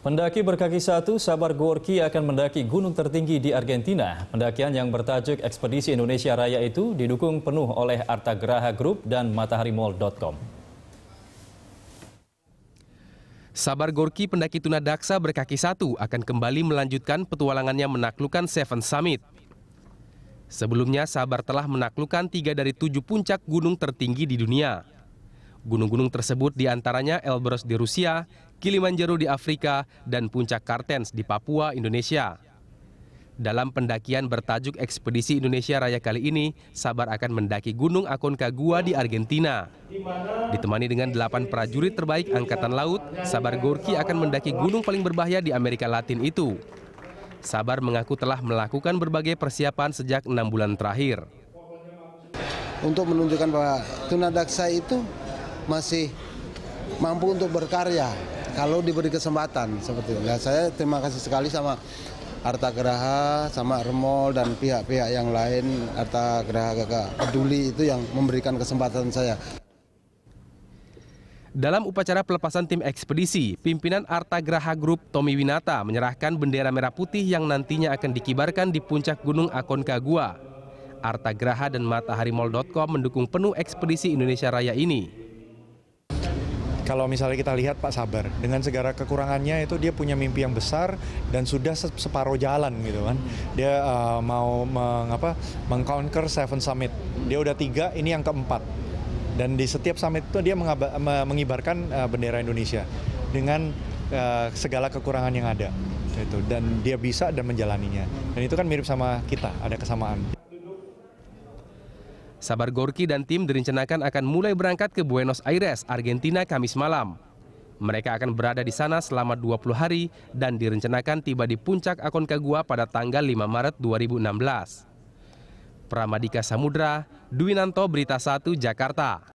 Pendaki berkaki satu, Sabar Gorki akan mendaki gunung tertinggi di Argentina. Pendakian yang bertajuk Ekspedisi Indonesia Raya itu didukung penuh oleh Artagraha Group dan MatahariMall.com. Sabar Gorki pendaki tuna daksa berkaki satu akan kembali melanjutkan petualangannya menaklukkan Seven Summit. Sebelumnya, Sabar telah menaklukkan tiga dari tujuh puncak gunung tertinggi di dunia. Gunung-gunung tersebut diantaranya Elbrus di Rusia, Kilimanjaro di Afrika, dan Puncak Kartens di Papua, Indonesia. Dalam pendakian bertajuk Ekspedisi Indonesia Raya kali ini, Sabar akan mendaki Gunung Aconcagua di Argentina. Ditemani dengan delapan prajurit terbaik Angkatan Laut, Sabar Gorki akan mendaki gunung paling berbahaya di Amerika Latin itu. Sabar mengaku telah melakukan berbagai persiapan sejak enam bulan terakhir. Untuk menunjukkan bahwa tunadaksa itu masih mampu untuk berkarya, kalau diberi kesempatan seperti itu. Nah, saya terima kasih sekali sama Arta Geraha, sama Remol dan pihak-pihak yang lain Arta Geraha Gagak Peduli itu yang memberikan kesempatan saya. Dalam upacara pelepasan tim ekspedisi, pimpinan Arta Graha Group Tommy Winata menyerahkan bendera merah putih yang nantinya akan dikibarkan di puncak Gunung Aconcagua. Arta Graha dan Mataharimol.com mendukung penuh ekspedisi Indonesia Raya ini kalau misalnya kita lihat Pak Sabar dengan segala kekurangannya itu dia punya mimpi yang besar dan sudah separuh jalan gitu kan dia uh, mau mengapa mengconquer seven summit dia udah tiga ini yang keempat dan di setiap summit itu dia mengibarkan uh, bendera Indonesia dengan uh, segala kekurangan yang ada itu dan dia bisa dan menjalaninya dan itu kan mirip sama kita ada kesamaan Sabar Gorki dan tim direncanakan akan mulai berangkat ke Buenos Aires, Argentina Kamis malam. Mereka akan berada di sana selama 20 hari dan direncanakan tiba di puncak Aconcagua pada tanggal 5 Maret 2016. Pramadika Samudra, Dwinanto Berita 1 Jakarta.